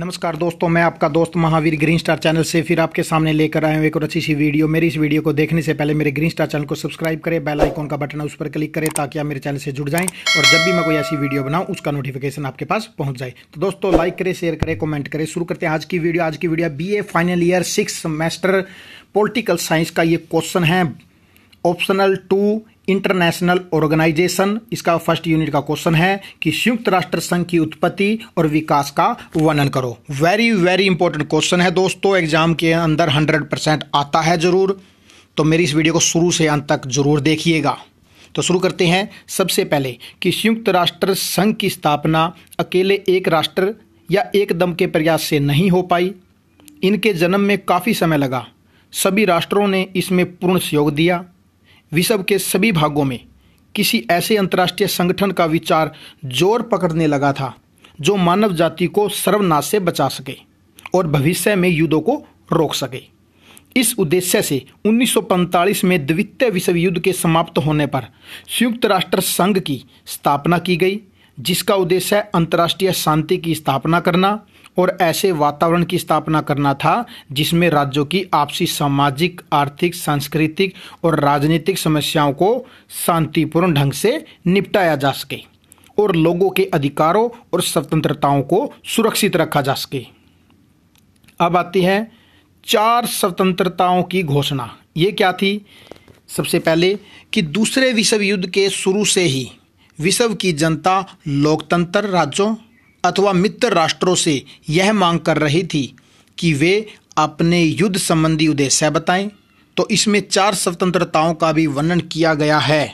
नमस्कार दोस्तों मैं आपका दोस्त महावीर ग्रीन स्टार चैनल से फिर आपके सामने लेकर आया हूं एक और अच्छी सी वीडियो मेरी इस वीडियो को देखने से पहले मेरे ग्रीन स्टार चैनल को सब्सक्राइब करें बेल आइकॉन का बटन है उस पर क्लिक करें ताकि आप मेरे चैनल से जुड़ जाएं और जब भी मैं कोई ऐसी वीडियो बनाऊँ उसका नोटिफिकेशन आपके पास पहुँच जाए तो दोस्तों लाइक करें शेयर करें कॉमेंट करें शुरू करते हैं आज की वीडियो आज की video B final year six semester political science का ये क्वेश्चन है ऑप्शनल टू इंटरनेशनल ऑर्गेनाइजेशन इसका फर्स्ट यूनिट का क्वेश्चन है कि संयुक्त राष्ट्र संघ की उत्पत्ति और विकास का वर्णन करो वेरी वेरी इंपॉर्टेंट क्वेश्चन है दोस्तों एग्जाम के अंदर हंड्रेड परसेंट आता है जरूर तो मेरी इस वीडियो को शुरू से अंत तक जरूर देखिएगा तो शुरू करते हैं सबसे पहले कि संयुक्त राष्ट्र संघ की स्थापना अकेले एक राष्ट्र या एक दम के प्रयास से नहीं हो पाई इनके जन्म में काफ़ी समय लगा सभी राष्ट्रों ने इसमें पूर्ण सहयोग दिया विश्व के सभी भागों में किसी ऐसे अंतर्राष्ट्रीय संगठन का विचार जोर पकड़ने लगा था जो मानव जाति को सर्वनाश से बचा सके और भविष्य में युद्धों को रोक सके इस उद्देश्य से 1945 में द्वितीय विश्व युद्ध के समाप्त होने पर संयुक्त राष्ट्र संघ की स्थापना की गई जिसका उद्देश्य अंतर्राष्ट्रीय शांति की स्थापना करना और ऐसे वातावरण की स्थापना करना था जिसमें राज्यों की आपसी सामाजिक आर्थिक सांस्कृतिक और राजनीतिक समस्याओं को शांतिपूर्ण ढंग से निपटाया जा सके और लोगों के अधिकारों और स्वतंत्रताओं को सुरक्षित रखा जा सके अब आती है चार स्वतंत्रताओं की घोषणा ये क्या थी सबसे पहले कि दूसरे विश्व युद्ध के शुरू से ही विश्व की जनता लोकतंत्र राज्यों अथवा मित्र राष्ट्रों से यह मांग कर रही थी कि वे अपने युद्ध संबंधी उद्देश्य बताएं तो इसमें चार स्वतंत्रताओं का भी वर्णन किया गया है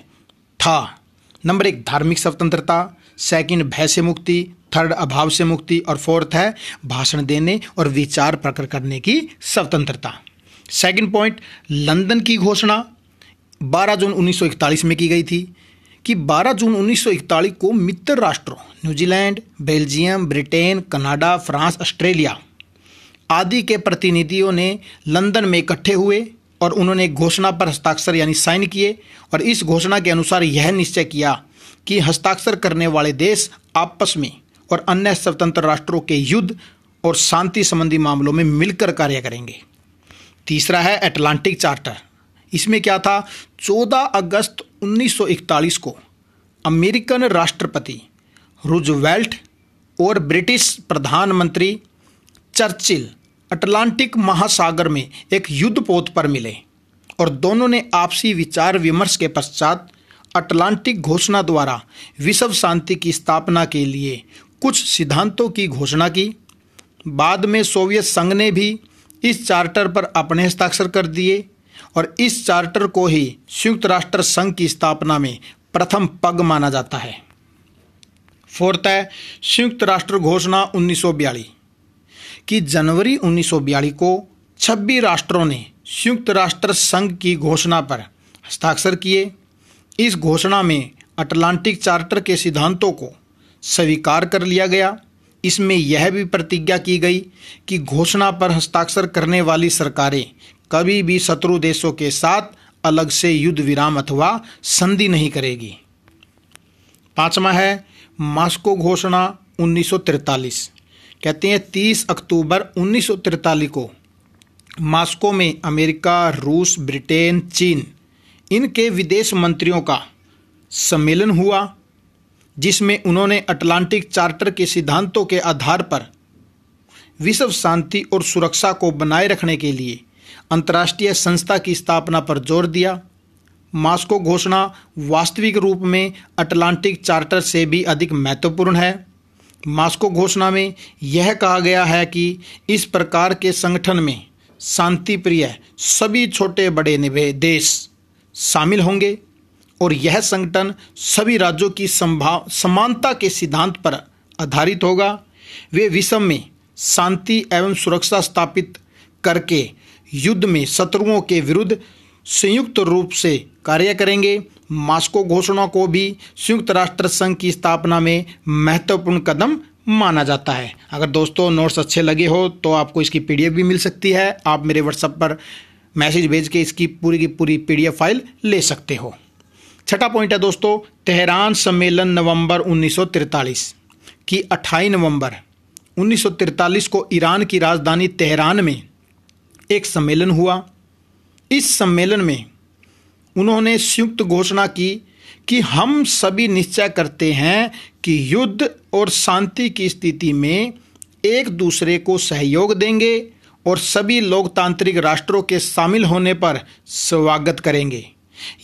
था नंबर एक धार्मिक स्वतंत्रता सेकंड भय से मुक्ति थर्ड अभाव से मुक्ति और फोर्थ है भाषण देने और विचार प्रकट करने की स्वतंत्रता सेकंड पॉइंट लंदन की घोषणा 12 जून 1941 में की गई थी कि 12 जून 1941 को मित्र राष्ट्रों New Zealand Belgium Britain Canada France Australia आदि के प्रतिनिधियों ने लंदन में इकट्ठे हुए और उन्होंने घोषणा पर हस्ताक्षर यानी साइन किए और इस घोषणा के अनुसार यह निश्चय किया कि हस्ताक्षर करने वाले देश आपस में और अन्य स्वतंत्र राष्ट्रों के युद्ध और शांति संबंधी मामलों में मिलकर कार्य करेंगे तीसरा है अटलांटिक चार्टर इसमें क्या था 14 अगस्त 1941 को अमेरिकन राष्ट्रपति रुजवेल्ट और ब्रिटिश प्रधानमंत्री चर्चिल अटलांटिक महासागर में एक युद्ध पोत पर मिले और दोनों ने आपसी विचार विमर्श के पश्चात अटलांटिक घोषणा द्वारा विश्व शांति की स्थापना के लिए कुछ सिद्धांतों की घोषणा की बाद में सोवियत संघ ने भी इस चार्टर पर अपने हस्ताक्षर कर दिए और इस चार्टर को ही संयुक्त राष्ट्र संघ की स्थापना में प्रथम पग माना जाता है फोर्थ है संयुक्त राष्ट्र घोषणा उन्नीस की जनवरी उन्नीस को छब्बीस राष्ट्रों ने संयुक्त राष्ट्र संघ की घोषणा पर हस्ताक्षर किए इस घोषणा में अटलांटिक चार्टर के सिद्धांतों को स्वीकार कर लिया गया इसमें यह भी प्रतिज्ञा की गई कि घोषणा पर हस्ताक्षर करने वाली सरकारें कभी भी शत्रु देशों के साथ अलग से युद्ध विराम अथवा संधि नहीं करेगी पांचवा है मास्को घोषणा 1943 कहते हैं 30 अक्टूबर 1943 को मास्को में अमेरिका रूस ब्रिटेन चीन इनके विदेश मंत्रियों का सम्मेलन हुआ जिसमें उन्होंने अटलांटिक चार्टर के सिद्धांतों के आधार पर विश्व शांति और सुरक्षा को बनाए रखने के लिए अंतर्राष्ट्रीय संस्था की स्थापना पर जोर दिया मास्को घोषणा वास्तविक रूप में अटलांटिक चार्टर से भी अधिक महत्वपूर्ण है मास्को घोषणा में यह कहा गया है कि इस प्रकार के संगठन में शांति प्रिय सभी छोटे बड़े निभे देश शामिल होंगे और यह संगठन सभी राज्यों की संभाव समानता के सिद्धांत पर आधारित होगा वे विषम में शांति एवं सुरक्षा स्थापित करके युद्ध में शत्रुओं के विरुद्ध संयुक्त रूप से कार्य करेंगे मास्को घोषणा को भी संयुक्त राष्ट्र संघ की स्थापना में महत्वपूर्ण कदम माना जाता है अगर दोस्तों नोट्स अच्छे लगे हो तो आपको इसकी पीडीएफ भी मिल सकती है आप मेरे व्हाट्सएप पर मैसेज भेज के इसकी पूरी की पूरी पीडीएफ फाइल ले सकते हो छठा पॉइंट है दोस्तों तेहरान सम्मेलन नवंबर 1943 की 28 नवंबर 1943 को ईरान की राजधानी तेहरान में एक सम्मेलन हुआ इस सम्मेलन में उन्होंने संयुक्त घोषणा की कि हम सभी निश्चय करते हैं कि युद्ध और शांति की स्थिति में एक दूसरे को सहयोग देंगे और सभी लोकतांत्रिक राष्ट्रों के शामिल होने पर स्वागत करेंगे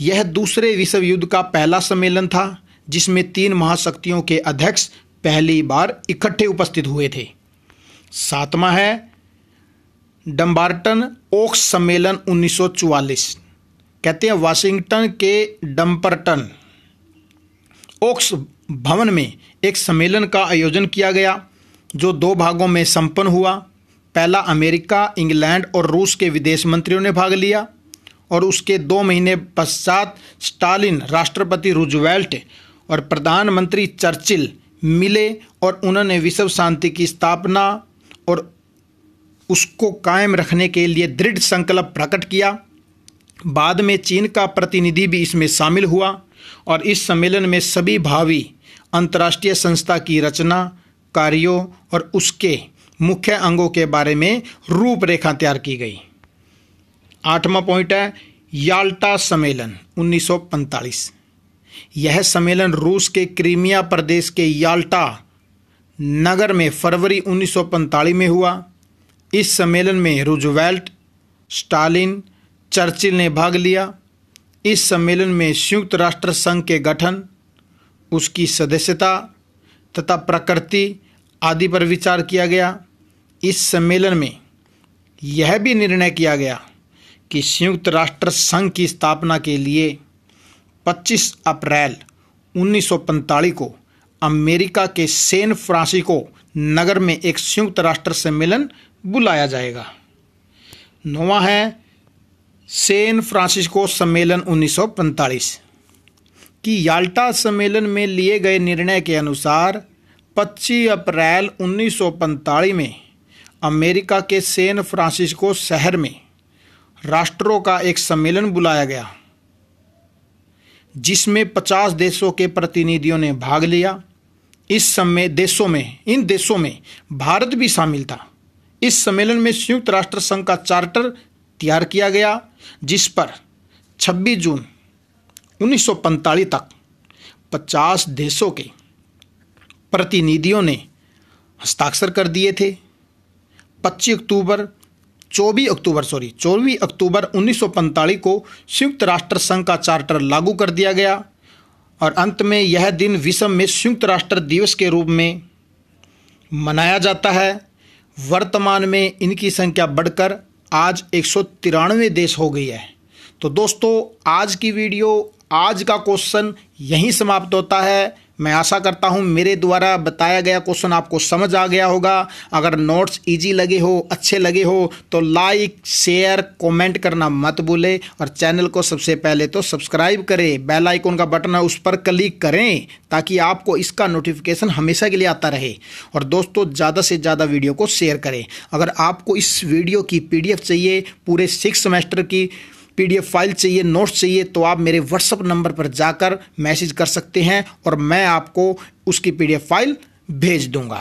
यह दूसरे विश्व युद्ध का पहला सम्मेलन था जिसमें तीन महाशक्तियों के अध्यक्ष पहली बार इकट्ठे उपस्थित हुए थे सातवां है डम्बार्टन ओक्स सम्मेलन 1944 कहते हैं वाशिंगटन के डम्पर्टन ओक्स भवन में एक सम्मेलन का आयोजन किया गया जो दो भागों में संपन्न हुआ पहला अमेरिका इंग्लैंड और रूस के विदेश मंत्रियों ने भाग लिया और उसके दो महीने पश्चात स्टालिन राष्ट्रपति रुजवेल्ट और प्रधानमंत्री चर्चिल मिले और उन्होंने विश्व शांति की स्थापना और उसको कायम रखने के लिए दृढ़ संकल्प प्रकट किया बाद में चीन का प्रतिनिधि भी इसमें शामिल हुआ और इस सम्मेलन में सभी भावी अंतर्राष्ट्रीय संस्था की रचना कार्यों और उसके मुख्य अंगों के बारे में रूपरेखा तैयार की गई आठवां पॉइंट है याल्टा सम्मेलन 1945 यह सम्मेलन रूस के क्रीमिया प्रदेश के याल्टा नगर में फरवरी 1945 में हुआ इस सम्मेलन में रूजवेल्ट स्टालिन चर्चिल ने भाग लिया इस सम्मेलन में संयुक्त राष्ट्र संघ के गठन उसकी सदस्यता तथा प्रकृति आदि पर विचार किया गया इस सम्मेलन में यह भी निर्णय किया गया कि संयुक्त राष्ट्र संघ की स्थापना के लिए 25 अप्रैल 1945 को अमेरिका के सैन फ्रांसिको नगर में एक संयुक्त राष्ट्र सम्मेलन बुलाया जाएगा नौवा है सैन फ्रांसिस्को सम्मेलन 1945 की याल्टा सम्मेलन में लिए गए निर्णय के अनुसार 25 अप्रैल 1945 में अमेरिका के सैन फ्रांसिस्को शहर में राष्ट्रों का एक सम्मेलन बुलाया गया जिसमें 50 देशों के प्रतिनिधियों ने भाग लिया इस समय देशों में इन देशों में भारत भी शामिल था इस सम्मेलन में संयुक्त राष्ट्र संघ का चार्टर तैयार किया गया जिस पर 26 जून 1945 तक 50 देशों के प्रतिनिधियों ने हस्ताक्षर कर दिए थे 25 अक्टूबर 24 अक्टूबर सॉरी 24 अक्टूबर 1945 को संयुक्त राष्ट्र संघ का चार्टर लागू कर दिया गया और अंत में यह दिन विश्व में संयुक्त राष्ट्र दिवस के रूप में मनाया जाता है वर्तमान में इनकी संख्या बढ़कर आज एक देश हो गई है तो दोस्तों आज की वीडियो आज का क्वेश्चन यहीं समाप्त होता है मैं आशा करता हूँ मेरे द्वारा बताया गया क्वेश्चन आपको समझ आ गया होगा अगर नोट्स ईजी लगे हो अच्छे लगे हो तो लाइक शेयर कमेंट करना मत भूले और चैनल को सबसे पहले तो सब्सक्राइब करें बेल आइकॉन का बटन है उस पर क्लिक करें ताकि आपको इसका नोटिफिकेशन हमेशा के लिए आता रहे और दोस्तों ज़्यादा से ज़्यादा वीडियो को शेयर करें अगर आपको इस वीडियो की पीडीएफ चाहिए पूरे सिक्स सेमेस्टर की पीडीएफ फाइल चाहिए नोट्स चाहिए तो आप मेरे व्हाट्सअप नंबर पर जाकर मैसेज कर सकते हैं और मैं आपको उसकी पीडीएफ फाइल भेज दूंगा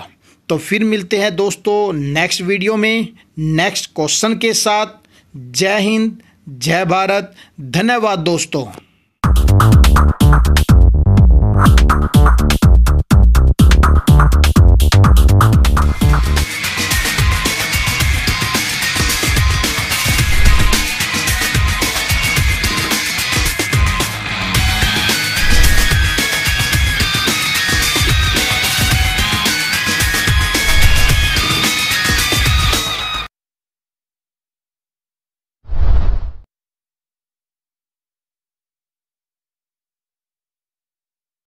तो फिर मिलते हैं दोस्तों नेक्स्ट वीडियो में नेक्स्ट क्वेश्चन के साथ जय हिंद जय भारत धन्यवाद दोस्तों